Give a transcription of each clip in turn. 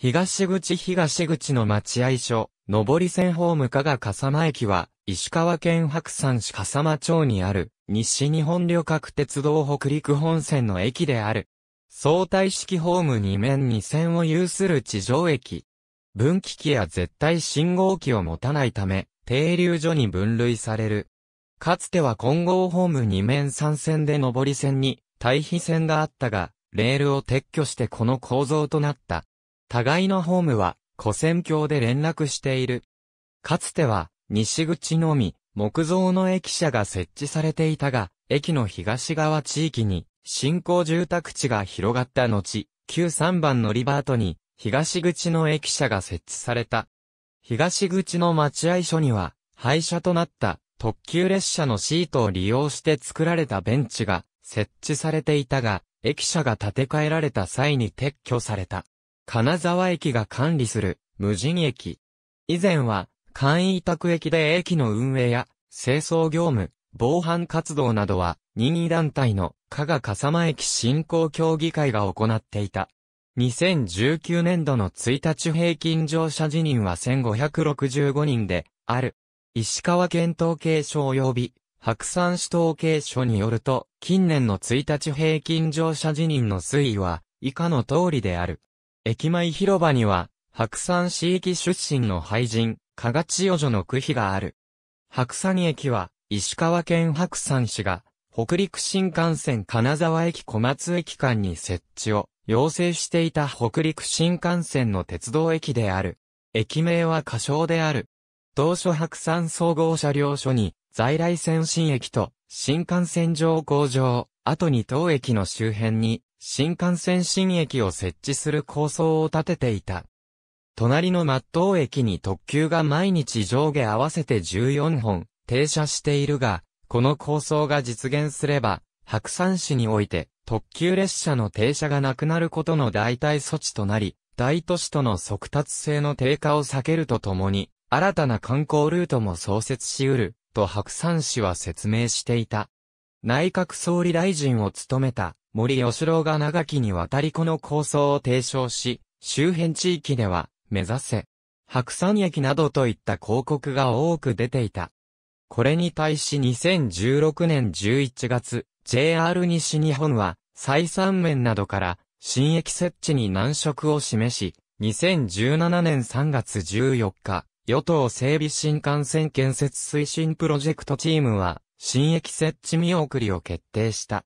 東口東口の待合所、上り線ホーム加賀笠間駅は、石川県白山市笠間町にある、西日本旅客鉄道北陸本線の駅である。相対式ホーム2面2線を有する地上駅。分岐器や絶対信号機を持たないため、停留所に分類される。かつては混合ホーム2面3線で上り線に、対比線があったが、レールを撤去してこの構造となった。互いのホームは、古戦橋で連絡している。かつては、西口のみ、木造の駅舎が設置されていたが、駅の東側地域に、新興住宅地が広がった後、旧3番乗り場後に、東口の駅舎が設置された。東口の待合所には、廃車となった特急列車のシートを利用して作られたベンチが設置されていたが、駅舎が建て替えられた際に撤去された。金沢駅が管理する無人駅。以前は、簡易委託駅で駅の運営や、清掃業務、防犯活動などは、任意団体の加賀笠間駅振興協議会が行っていた。2019年度の1日平均乗車辞任は1565人で、ある。石川県統計所及び、白山市統計所によると、近年の1日平均乗車辞任の推移は、以下の通りである。駅前広場には、白山市域出身の廃人、加賀千代女の区碑がある。白山駅は、石川県白山市が、北陸新幹線金沢駅小松駅間に設置を要請していた北陸新幹線の鉄道駅である。駅名は仮称である。当初白山総合車両所に在来線新駅と新幹線上降場、後に当駅の周辺に新幹線新駅を設置する構想を立てていた。隣の末東駅に特急が毎日上下合わせて14本停車しているが、この構想が実現すれば、白山市において特急列車の停車がなくなることの代替措置となり、大都市との速達性の低下を避けるとともに、新たな観光ルートも創設し得る、と白山市は説明していた。内閣総理大臣を務めた森吉郎が長きにわたりこの構想を提唱し、周辺地域では、目指せ、白山駅などといった広告が多く出ていた。これに対し2016年11月、JR 西日本は、採算面などから、新駅設置に難色を示し、2017年3月14日、与党整備新幹線建設推進プロジェクトチームは、新駅設置見送りを決定した。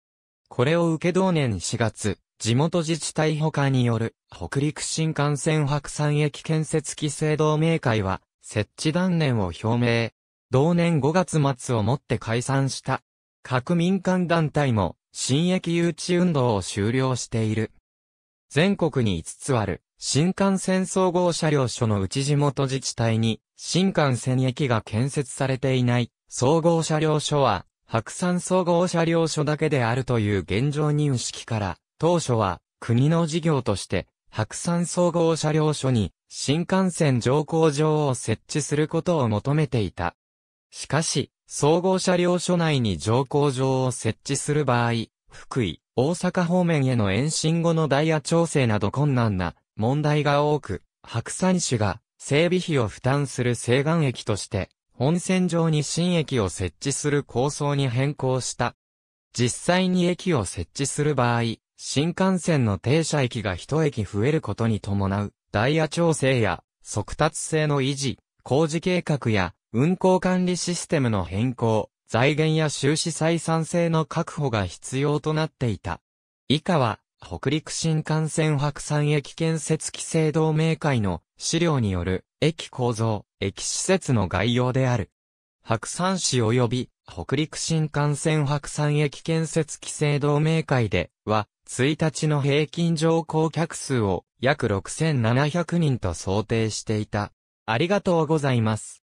これを受け同年4月、地元自治体他による北陸新幹線白山駅建設規制同盟会は設置断念を表明。同年5月末をもって解散した。各民間団体も新駅誘致運動を終了している。全国に5つある新幹線総合車両所のうち地元自治体に新幹線駅が建設されていない総合車両所は白山総合車両所だけであるという現状認識から、当初は国の事業として白山総合車両所に新幹線乗降場を設置することを求めていた。しかし、総合車両所内に乗降場を設置する場合、福井、大阪方面への延伸後のダイヤ調整など困難な問題が多く、白山市が整備費を負担する西岸駅として本線上に新駅を設置する構想に変更した。実際に駅を設置する場合、新幹線の停車駅が一駅増えることに伴う、ダイヤ調整や、速達性の維持、工事計画や、運行管理システムの変更、財源や収支採算性の確保が必要となっていた。以下は、北陸新幹線白山駅建設規制同盟会の資料による駅構造、駅施設の概要である。白山市及び北陸新幹線白山駅建設規制同盟会では、1日の平均乗降客数を約6700人と想定していた。ありがとうございます。